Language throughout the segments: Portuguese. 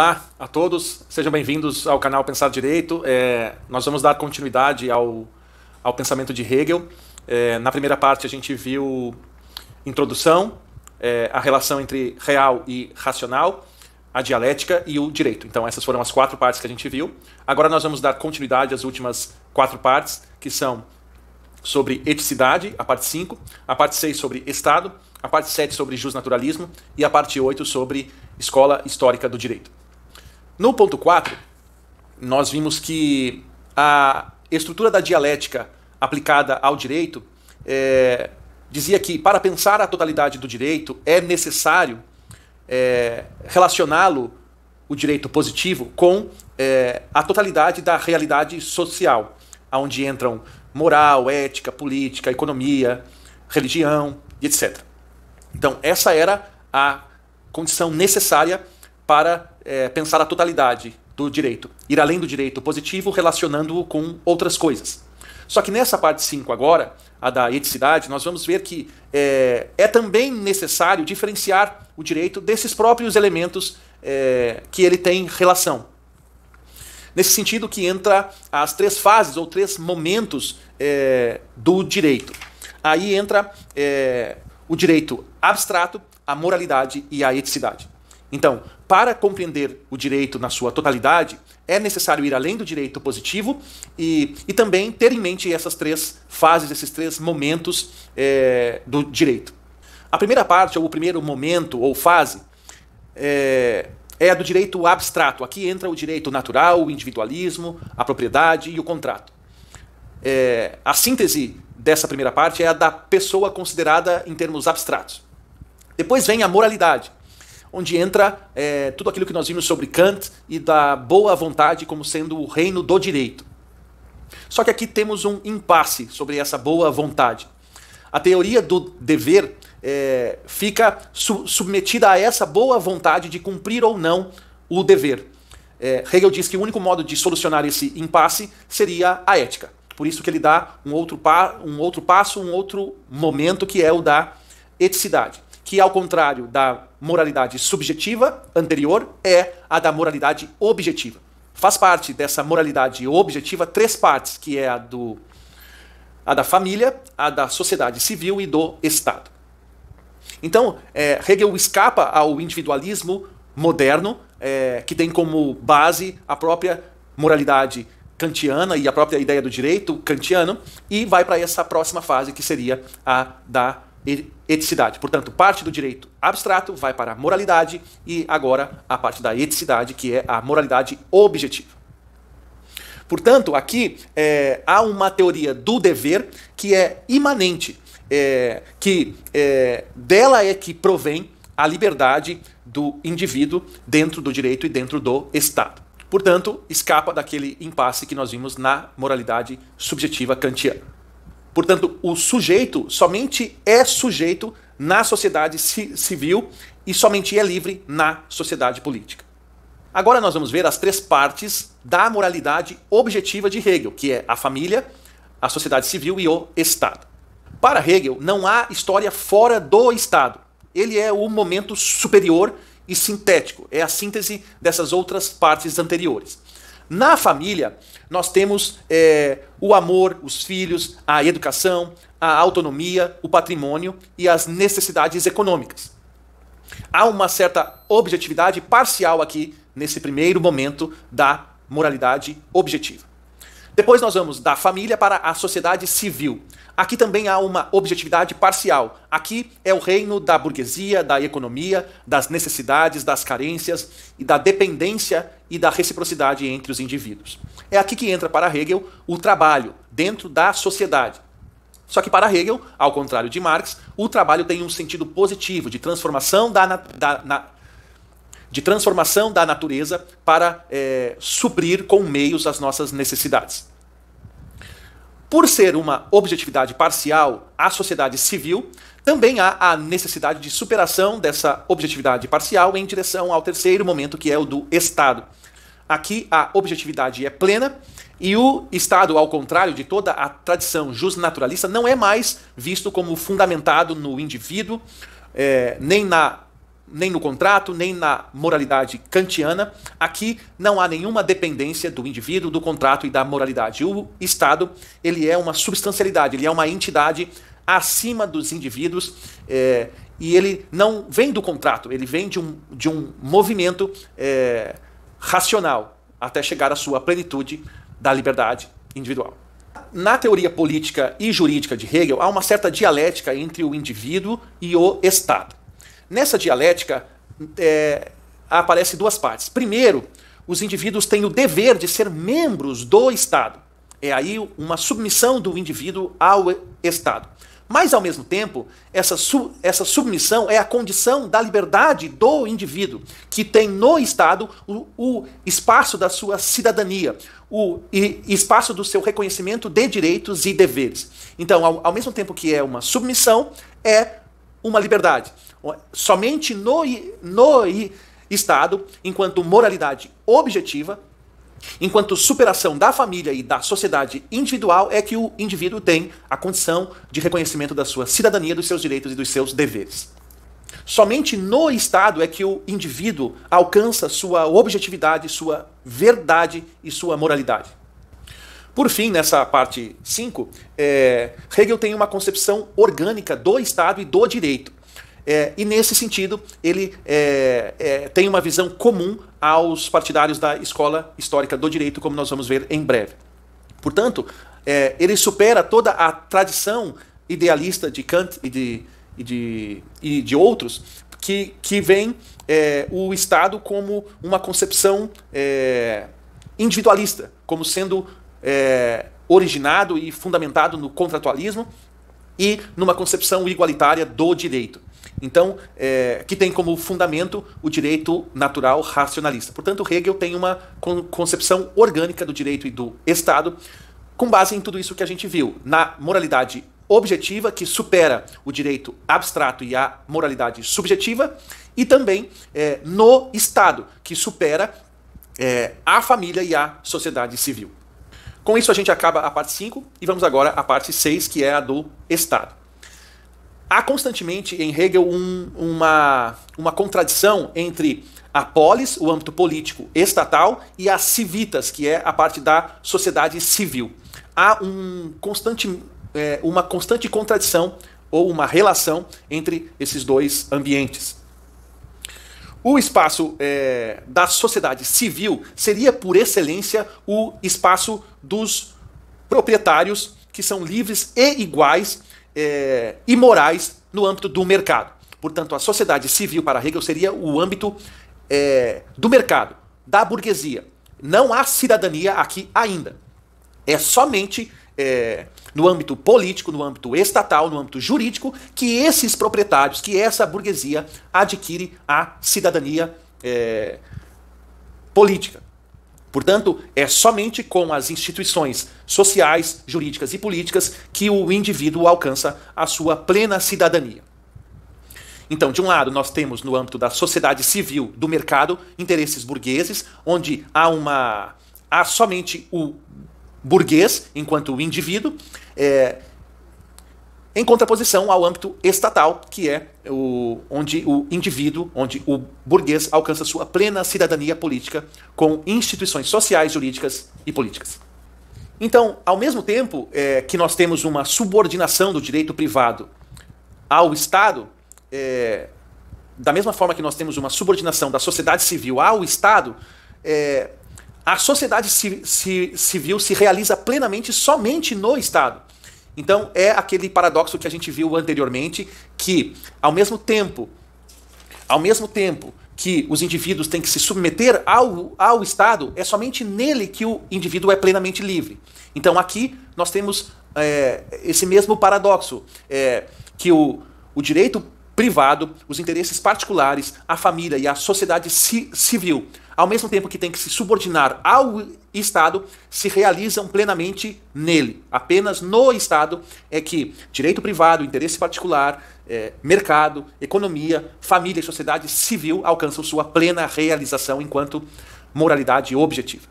Olá a todos, sejam bem-vindos ao canal Pensar Direito. É, nós vamos dar continuidade ao, ao pensamento de Hegel. É, na primeira parte, a gente viu introdução, é, a relação entre real e racional, a dialética e o direito. Então, essas foram as quatro partes que a gente viu. Agora, nós vamos dar continuidade às últimas quatro partes, que são sobre eticidade, a parte 5, a parte 6 sobre Estado, a parte 7 sobre justnaturalismo e a parte 8 sobre escola histórica do direito. No ponto 4, nós vimos que a estrutura da dialética aplicada ao direito é, dizia que para pensar a totalidade do direito é necessário é, relacioná-lo, o direito positivo, com é, a totalidade da realidade social, onde entram moral, ética, política, economia, religião e etc. Então, essa era a condição necessária para é, pensar a totalidade do direito, ir além do direito positivo, relacionando-o com outras coisas. Só que nessa parte 5 agora, a da eticidade, nós vamos ver que é, é, também necessário diferenciar o direito desses próprios elementos é, que ele tem relação. Nesse sentido que entra as três fases ou três momentos é, do direito. Aí entra é, o direito abstrato, a moralidade e a eticidade. Então, para compreender o direito na sua totalidade, é necessário ir além do direito positivo e, e também ter em mente essas três fases, esses três momentos é, do direito. A primeira parte, ou o primeiro momento ou fase, é, é a do direito abstrato. Aqui entra o direito natural, o individualismo, a propriedade e o contrato. É, a síntese dessa primeira parte é a da pessoa considerada em termos abstratos. Depois vem a moralidade, onde entra é, tudo aquilo que nós vimos sobre Kant e da boa vontade como sendo o reino do direito. Só que aqui temos um impasse sobre essa boa vontade. A teoria do dever é, fica su submetida a essa boa vontade de cumprir ou não o dever. É, Hegel diz que o único modo de solucionar esse impasse seria a ética. Por isso que ele dá um outro, um outro passo, um outro momento, que é o da eticidade que, ao contrário da moralidade subjetiva anterior, é a da moralidade objetiva. Faz parte dessa moralidade objetiva três partes, que é a do a da família, a da sociedade civil e do Estado. Então, é, Hegel escapa ao individualismo moderno, é, que tem como base a própria moralidade kantiana e a própria ideia do direito kantiano, e vai para essa próxima fase, que seria a da eticidade. Portanto, parte do direito abstrato vai para a moralidade e agora a parte da eticidade, que é a moralidade objetiva. Portanto, aqui é, há uma teoria do dever que é imanente, é, que é, dela é que provém a liberdade do indivíduo dentro do direito e dentro do Estado. Portanto, escapa daquele impasse que nós vimos na moralidade subjetiva kantiana. Portanto, o sujeito somente é sujeito na sociedade civil e somente é livre na sociedade política. Agora nós vamos ver as três partes da moralidade objetiva de Hegel, que é a família, a sociedade civil e o Estado. Para Hegel, não há história fora do Estado. Ele é o momento superior e sintético, é a síntese dessas outras partes anteriores. Na família, nós temos é, o amor, os filhos, a educação, a autonomia, o patrimônio e as necessidades econômicas. Há uma certa objetividade parcial aqui, nesse primeiro momento da moralidade objetiva. Depois nós vamos da família para a sociedade civil. Aqui também há uma objetividade parcial. Aqui é o reino da burguesia, da economia, das necessidades, das carências e da dependência e da reciprocidade entre os indivíduos. É aqui que entra para Hegel o trabalho dentro da sociedade. Só que para Hegel, ao contrário de Marx, o trabalho tem um sentido positivo de transformação da, da na, de transformação da natureza para é, suprir com meios as nossas necessidades. Por ser uma objetividade parcial à sociedade civil, também há a necessidade de superação dessa objetividade parcial em direção ao terceiro momento, que é o do Estado. Aqui a objetividade é plena e o Estado, ao contrário de toda a tradição justnaturalista, não é mais visto como fundamentado no indivíduo, é, nem na nem no contrato, nem na moralidade kantiana. Aqui não há nenhuma dependência do indivíduo, do contrato e da moralidade. O Estado ele é uma substancialidade, ele é uma entidade acima dos indivíduos é, e ele não vem do contrato, ele vem de um, de um movimento é, racional até chegar à sua plenitude da liberdade individual. Na teoria política e jurídica de Hegel, há uma certa dialética entre o indivíduo e o Estado. Nessa dialética, é, aparece duas partes. Primeiro, os indivíduos têm o dever de ser membros do Estado. É aí uma submissão do indivíduo ao Estado. Mas, ao mesmo tempo, essa, su essa submissão é a condição da liberdade do indivíduo, que tem no Estado o, o espaço da sua cidadania, o espaço do seu reconhecimento de direitos e deveres. Então, ao, ao mesmo tempo que é uma submissão, é uma liberdade somente no, no Estado, enquanto moralidade objetiva, enquanto superação da família e da sociedade individual, é que o indivíduo tem a condição de reconhecimento da sua cidadania, dos seus direitos e dos seus deveres. Somente no Estado é que o indivíduo alcança sua objetividade, sua verdade e sua moralidade. Por fim, nessa parte 5, é, eh, Hegel tem uma concepção orgânica do Estado e do direito. É, e nesse sentido, ele é, é, tem uma visão comum aos partidários da escola histórica do direito, como nós vamos ver em breve. Portanto, é, ele supera toda a tradição idealista de Kant e de, e de, e de outros que, que vem é, o Estado como uma concepção é, individualista, como sendo originado e fundamentado no contratualismo e numa concepção igualitária do direito. Então, é, que tem como fundamento o direito natural racionalista. Portanto, Hegel tem uma concepção orgânica do direito e do Estado, com base em tudo isso que a gente viu, na moralidade objetiva, que supera o direito abstrato e a moralidade subjetiva, e também é, no Estado, que supera é, a família e a sociedade civil. Com isso, a gente acaba a parte 5 e vamos agora à parte 6, que é a do Estado. Há constantemente em Hegel um, uma, uma contradição entre a polis, o âmbito político estatal, e a civitas, que é a parte da sociedade civil. Há um constante, é, uma constante contradição ou uma relação entre esses dois ambientes. O espaço é, da sociedade civil seria, por excelência, o espaço dos proprietários, que são livres e iguais é, imorais no âmbito do mercado. Portanto, a sociedade civil para Hegel seria o âmbito é, do mercado, da burguesia. Não há cidadania aqui ainda. É somente é, no âmbito político, no âmbito estatal, no âmbito jurídico, que esses proprietários, que essa burguesia adquire a cidadania é, política. Portanto, é somente com as instituições sociais, jurídicas e políticas que o indivíduo alcança a sua plena cidadania. Então, de um lado, nós temos no âmbito da sociedade civil do mercado interesses burgueses, onde há uma há somente o burguês enquanto indivíduo, é, em contraposição ao âmbito estatal, que é o, onde o indivíduo, onde o burguês alcança sua plena cidadania política com instituições sociais, jurídicas e políticas. Então, ao mesmo tempo é, que nós temos uma subordinação do direito privado ao Estado, é, da mesma forma que nós temos uma subordinação da sociedade civil ao Estado, é, a sociedade civil se realiza plenamente somente no Estado. Então é aquele paradoxo que a gente viu anteriormente, que ao mesmo tempo, ao mesmo tempo que os indivíduos têm que se submeter ao, ao Estado, é somente nele que o indivíduo é plenamente livre. Então aqui nós temos é, esse mesmo paradoxo, é, que o, o direito privado, os interesses particulares, a família e a sociedade ci, civil ao mesmo tempo que tem que se subordinar ao Estado, se realizam plenamente nele. Apenas no Estado é que direito privado, interesse particular, é, mercado, economia, família e sociedade civil alcançam sua plena realização enquanto moralidade objetiva.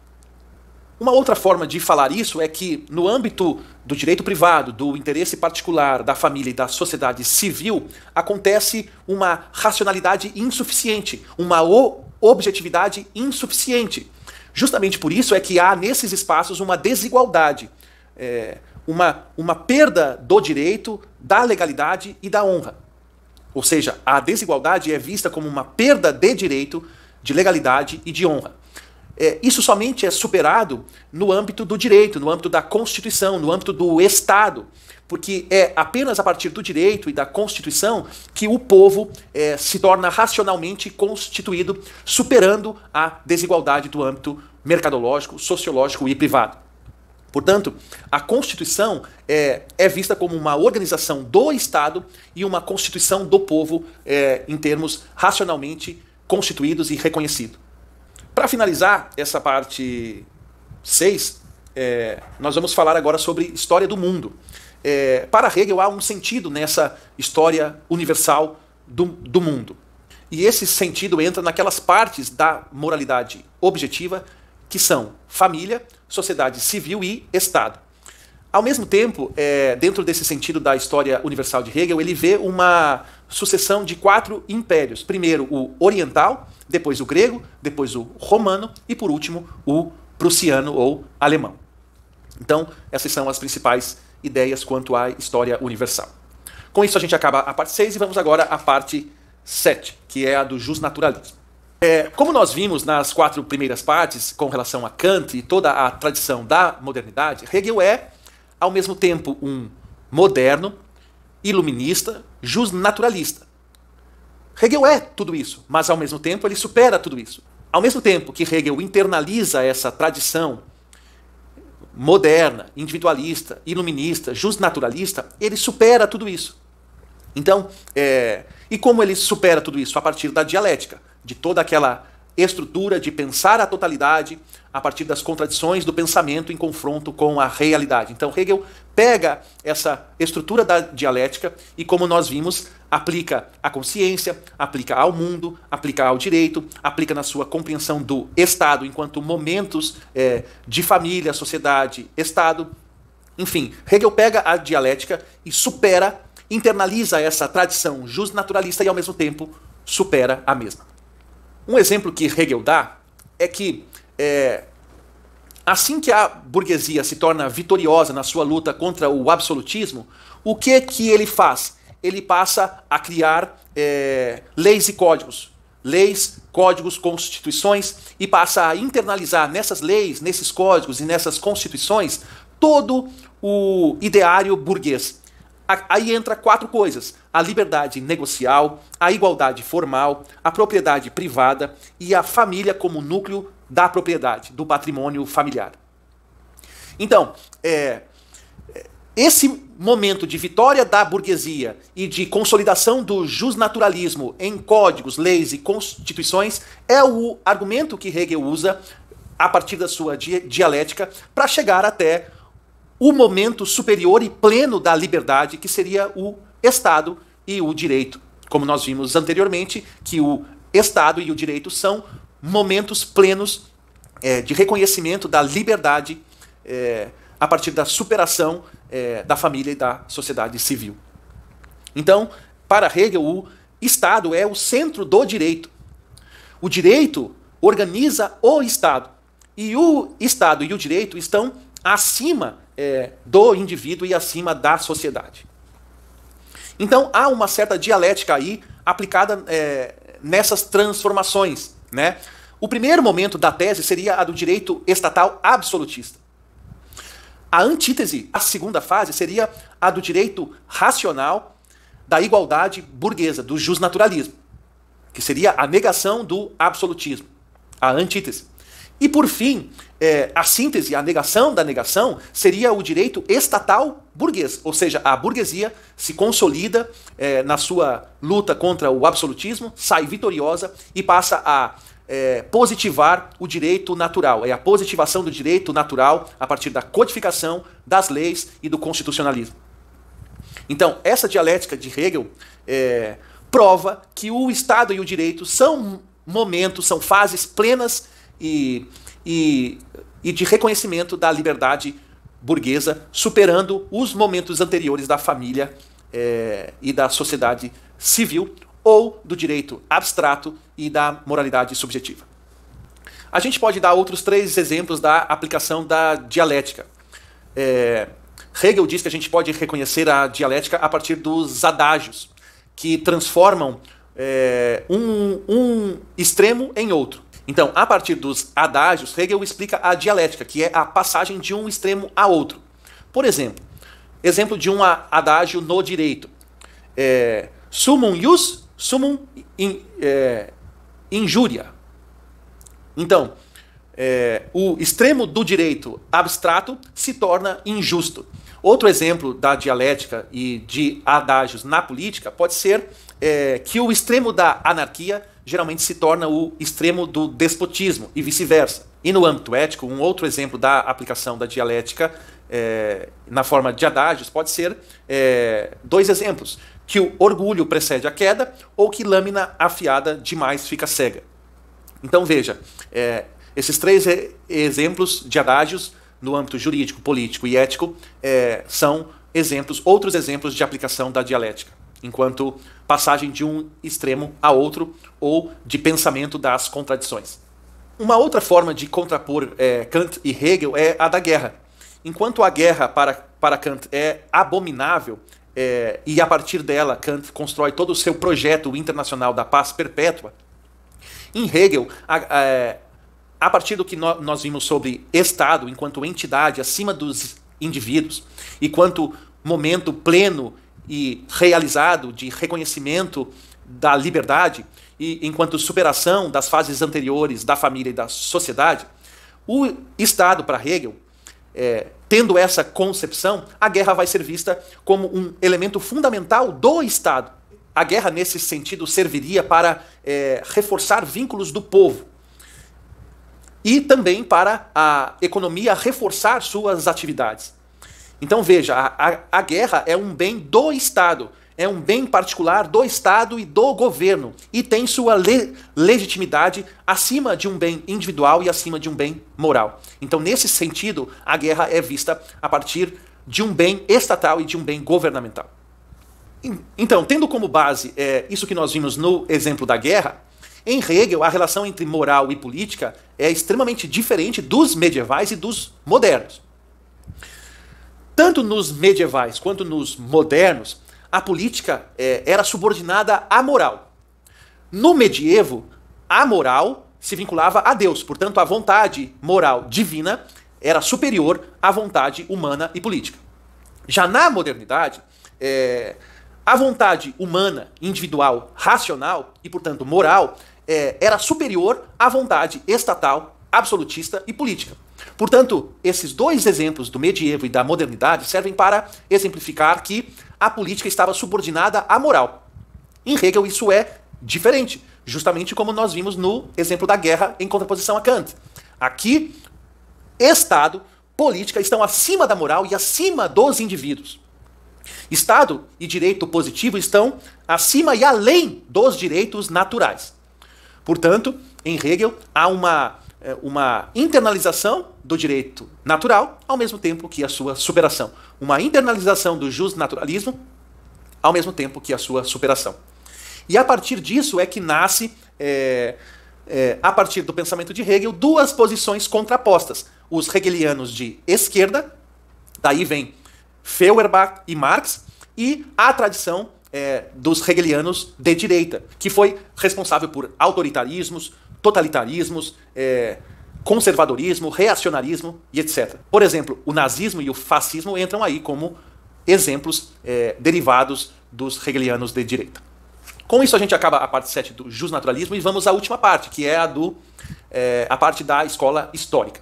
Uma outra forma de falar isso é que, no âmbito do direito privado, do interesse particular, da família e da sociedade civil, acontece uma racionalidade insuficiente, uma objetividade insuficiente. Justamente por isso é que há nesses espaços uma desigualdade, é, uma, uma perda do direito, da legalidade e da honra. Ou seja, a desigualdade é vista como uma perda de direito, de legalidade e de honra. É, isso somente é superado no âmbito do direito, no âmbito da Constituição, no âmbito do Estado porque é apenas a partir do direito e da Constituição que o povo é, se torna racionalmente constituído, superando a desigualdade do âmbito mercadológico, sociológico e privado. Portanto, a Constituição é, é, vista como uma organização do Estado e uma constituição do povo é, em termos racionalmente constituídos e reconhecidos. Para finalizar essa parte 6, é, nós vamos falar agora sobre história do mundo é, para Hegel há um sentido nessa história universal do, do mundo. E esse sentido entra naquelas partes da moralidade objetiva que são família, sociedade civil e Estado. Ao mesmo tempo, é, dentro desse sentido da história universal de Hegel, ele vê uma sucessão de quatro impérios: primeiro o oriental, depois o grego, depois o romano e, por último, o prussiano ou alemão. Então, essas são as principais ideias quanto à história universal. Com isso, a gente acaba a parte 6 e vamos agora à parte 7, que é a do justnaturalismo. É, como nós vimos nas quatro primeiras partes, com relação a Kant e toda a tradição da modernidade, Hegel é, ao mesmo tempo, um moderno, iluminista, justnaturalista. Hegel é tudo isso, mas ao mesmo tempo ele supera tudo isso. Ao mesmo tempo que Hegel internaliza essa tradição moderna, individualista, iluminista, justnaturalista, ele supera tudo isso. Então, é, e como ele supera tudo isso? A partir da dialética, de toda aquela estrutura de pensar a totalidade, a partir das contradições do pensamento em confronto com a realidade. Então Hegel pega essa estrutura da dialética e, como nós vimos, aplica à consciência, aplica ao mundo, aplica ao direito, aplica na sua compreensão do Estado enquanto momentos é, de família, sociedade, Estado. Enfim, Hegel pega a dialética e supera, internaliza essa tradição justnaturalista e, ao mesmo tempo, supera a mesma. Um exemplo que Hegel dá é que é, assim que a burguesia se torna vitoriosa na sua luta contra o absolutismo, o que que ele faz? Ele passa a criar é, leis e códigos. Leis, códigos, constituições, e passa a internalizar nessas leis, nesses códigos e nessas constituições todo o ideário burguês. Aí entra quatro coisas: a liberdade negocial, a igualdade formal, a propriedade privada e a família como núcleo da propriedade, do patrimônio familiar. Então, é, é, esse momento de vitória da burguesia e de consolidação do justnaturalismo em códigos, leis e constituições é o argumento que Hegel usa a partir da sua dialética para chegar até o momento superior e pleno da liberdade, que seria o Estado e o direito. Como nós vimos anteriormente, que o Estado e o direito são momentos plenos é, de reconhecimento da liberdade é, a partir da superação é, da família e da sociedade civil. Então, para Hegel, o Estado é o centro do direito. O direito organiza o Estado. E o Estado e o direito estão acima é, do indivíduo e acima da sociedade. Então há uma certa dialética aí aplicada é, nessas transformações né? O primeiro momento da tese seria a do direito estatal absolutista. A antítese, a segunda fase, seria a do direito racional da igualdade burguesa, do justnaturalismo, que seria a negação do absolutismo, a antítese. E por fim, é, a síntese, a negação da negação, seria o direito estatal burguês. Ou seja, a burguesia se consolida é, na sua luta contra o absolutismo, sai vitoriosa e passa a é, positivar o direito natural. É a positivação do direito natural a partir da codificação das leis e do constitucionalismo. Então, essa dialética de Hegel é, prova que o Estado e o direito são momentos, são fases plenas e, e, e de reconhecimento da liberdade burguesa, superando os momentos anteriores da família é, e da sociedade civil ou do direito abstrato e da moralidade subjetiva. A gente pode dar outros três exemplos da aplicação da dialética. É, Hegel diz que a gente pode reconhecer a dialética a partir dos adágios, que transformam é, um, um extremo em outro. Então, a partir dos adágios, Hegel explica a dialética, que é a passagem de um extremo a outro. Por exemplo, exemplo de um adágio no direito. É, sumum ius, sumum in, é, Então, é, o extremo do direito abstrato se torna injusto. Outro exemplo da dialética e de adágios na política pode ser é, que o extremo da anarquia geralmente se torna o extremo do despotismo e vice-versa. E no âmbito ético, um outro exemplo da aplicação da dialética é, na forma de adágios pode ser é, dois exemplos: que o orgulho precede a queda ou que lâmina afiada demais fica cega. Então veja, é, esses três exemplos de adágios no âmbito jurídico, político e ético é, são exemplos, outros exemplos de aplicação da dialética enquanto passagem de um extremo a outro ou de pensamento das contradições. Uma outra forma de contrapor é, Kant e Hegel é a da guerra. Enquanto a guerra para, para Kant é abominável, é, e a partir dela Kant constrói todo o seu projeto internacional da paz perpétua, em Hegel, a, a, a partir do que no, nós vimos sobre Estado enquanto entidade acima dos indivíduos, e quanto momento pleno e realizado de reconhecimento da liberdade e enquanto superação das fases anteriores da família e da sociedade, o Estado, para Hegel, é, tendo essa concepção, a guerra vai ser vista como um elemento fundamental do Estado. A guerra, nesse sentido, serviria para é, reforçar vínculos do povo e também para a economia reforçar suas atividades. Então veja, a, a, a guerra é um bem do Estado é um bem particular do Estado e do governo e tem sua le legitimidade acima de um bem individual e acima de um bem moral. Então, nesse sentido, a guerra é vista a partir de um bem estatal e de um bem governamental. Então, tendo como base é, isso que nós vimos no exemplo da guerra, em Hegel, a relação entre moral e política é extremamente diferente dos medievais e dos modernos. Tanto nos medievais quanto nos modernos, a política é, era subordinada à moral. No medievo, a moral se vinculava a Deus, portanto, a vontade moral divina era superior à vontade humana e política. Já na modernidade, é, a vontade humana, individual, racional e, portanto, moral, é, era superior à vontade estatal, absolutista e política. Portanto, esses dois exemplos do medievo e da modernidade servem para exemplificar que a política estava subordinada à moral. Em Hegel, isso é diferente, justamente como nós vimos no exemplo da guerra em contraposição a Kant. Aqui, Estado, política estão acima da moral e acima dos indivíduos. Estado e direito positivo estão acima e além dos direitos naturais. Portanto, em Hegel, há uma é, uma internalização do direito natural, ao mesmo tempo que a sua superação. Uma internalização do justnaturalismo, ao mesmo tempo que a sua superação. E a partir disso é que nasce, é, é, a partir do pensamento de Hegel, duas posições contrapostas. Os hegelianos de esquerda, daí vem Feuerbach e Marx, e a tradição é, dos hegelianos de direita, que foi responsável por autoritarismos, totalitarismos, é, conservadorismo, reacionarismo e etc. Por exemplo, o nazismo e o fascismo entram aí como exemplos é, derivados dos hegelianos de direita. Com isso, a gente acaba a parte 7 do justnaturalismo e vamos à última parte, que é a, do, é, a parte da escola histórica.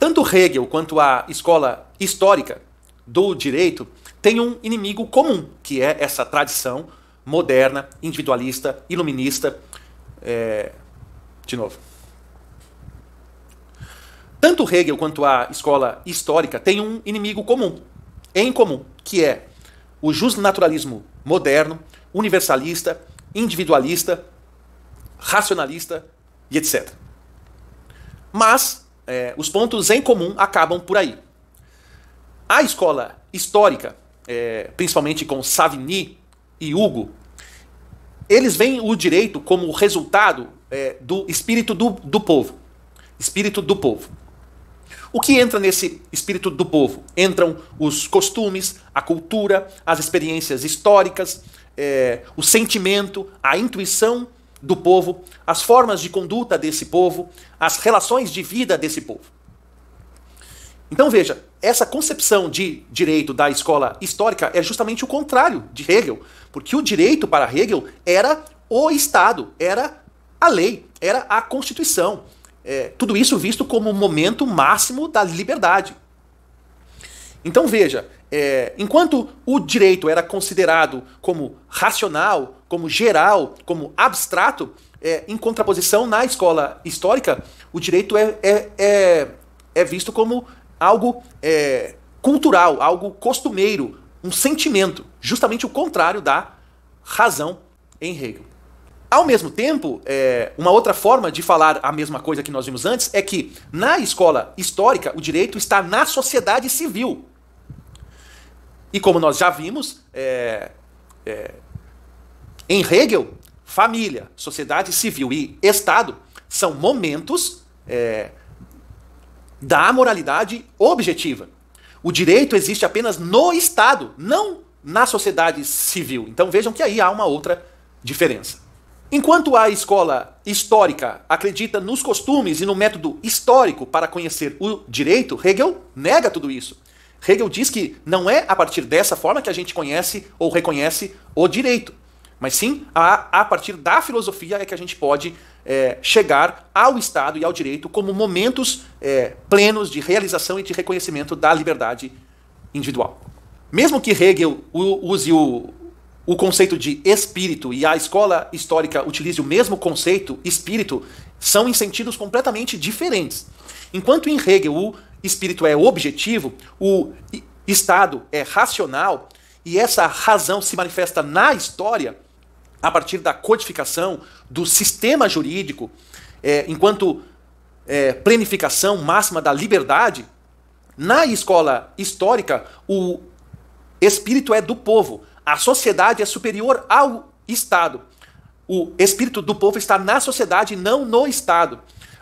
Tanto Hegel quanto a escola histórica do direito têm um inimigo comum, que é essa tradição moderna, individualista, iluminista, é, de novo. Tanto Hegel quanto a escola histórica têm um inimigo comum, em comum, que é o justnaturalismo moderno, universalista, individualista, racionalista e etc. Mas é, os pontos em comum acabam por aí. A escola histórica, é, principalmente com Savigny e Hugo, eles veem o direito como resultado é, do espírito do, do povo. Espírito do povo. O que entra nesse espírito do povo? Entram os costumes, a cultura, as experiências históricas, é, o sentimento, a intuição do povo, as formas de conduta desse povo, as relações de vida desse povo. Então veja, essa concepção de direito da escola histórica é justamente o contrário de Hegel, porque o direito para Hegel era o Estado, era a lei, era a Constituição. É, tudo isso visto como o momento máximo da liberdade. Então veja, é, enquanto o direito era considerado como racional, como geral, como abstrato, é, em contraposição na escola histórica, o direito é, é, é, é visto como algo é, cultural, algo costumeiro, um sentimento, justamente o contrário da razão em Hegel. Ao mesmo tempo, é, uma outra forma de falar a mesma coisa que nós vimos antes é que na escola histórica o direito está na sociedade civil. E como nós já vimos, é, é, em Hegel, família, sociedade civil e Estado são momentos é, da moralidade objetiva. O direito existe apenas no Estado, não na sociedade civil. Então vejam que aí há uma outra diferença. Enquanto a escola histórica acredita nos costumes e no método histórico para conhecer o direito, Hegel nega tudo isso. Hegel diz que não é a partir dessa forma que a gente conhece ou reconhece o direito, mas sim a, a partir da filosofia é que a gente pode é, chegar ao Estado e ao direito como momentos é, plenos de realização e de reconhecimento da liberdade individual. Mesmo que Hegel use o o conceito de espírito e a escola histórica utilize o mesmo conceito, espírito, são em sentidos completamente diferentes. Enquanto em Hegel o espírito é objetivo, o Estado é racional, e essa razão se manifesta na história a partir da codificação do sistema jurídico, é, enquanto é, planificação máxima da liberdade, na escola histórica, o espírito é do povo, a sociedade é superior ao Estado. O espírito do povo está na sociedade, não no Estado.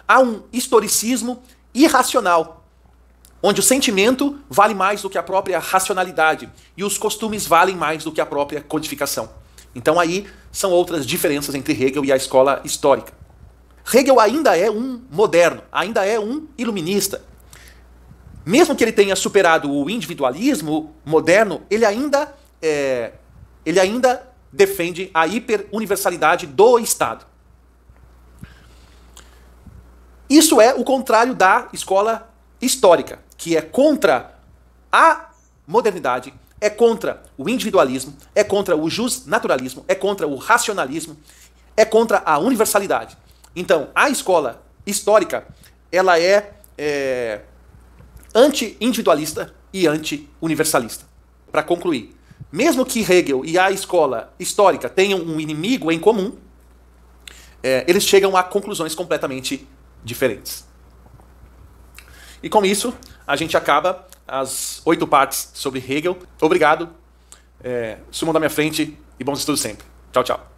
Há um historicismo irracional, onde o sentimento vale mais do que a própria racionalidade e os costumes valem mais do que a própria codificação. Então aí são outras diferenças entre Hegel e a escola histórica. Hegel ainda é um moderno, ainda é um iluminista. Mesmo que ele tenha superado o individualismo moderno, ele ainda é, ele ainda defende a hiperuniversalidade do Estado. Isso é o contrário da escola histórica, que é contra a modernidade, é contra o individualismo, é contra o justnaturalismo, é contra o racionalismo, é contra a universalidade. Então, a escola histórica, ela é, é anti-individualista e anti-universalista. Para concluir, mesmo que Hegel e a escola histórica tenham um inimigo em comum, é, eles chegam a conclusões completamente diferentes. E com isso, a gente acaba as oito partes sobre Hegel. Obrigado. É, sumam da minha frente e bons estudos sempre. Tchau, tchau.